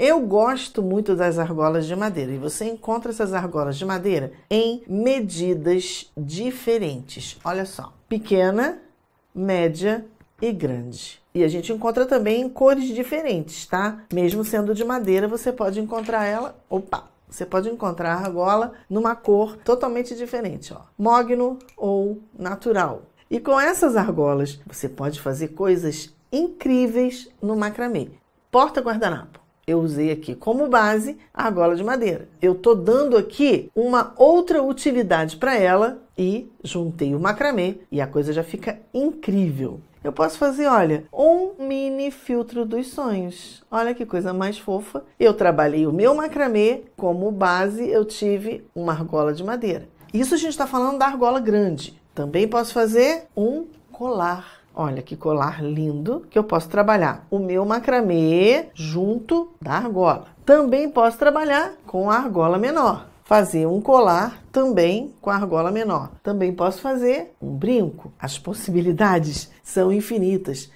Eu gosto muito das argolas de madeira e você encontra essas argolas de madeira em medidas diferentes. Olha só, pequena, média e grande. E a gente encontra também em cores diferentes, tá? Mesmo sendo de madeira, você pode encontrar ela, opa, você pode encontrar a argola numa cor totalmente diferente, ó. Mogno ou natural. E com essas argolas, você pode fazer coisas incríveis no macramê. Porta guardanapo eu usei aqui como base a argola de madeira. Eu tô dando aqui uma outra utilidade para ela e juntei o macramê e a coisa já fica incrível. Eu posso fazer, olha, um mini filtro dos sonhos. Olha que coisa mais fofa. Eu trabalhei o meu macramê como base, eu tive uma argola de madeira. Isso a gente está falando da argola grande. Também posso fazer um colar Olha que colar lindo que eu posso trabalhar o meu macramê junto da argola. Também posso trabalhar com a argola menor. Fazer um colar também com a argola menor. Também posso fazer um brinco. As possibilidades são infinitas.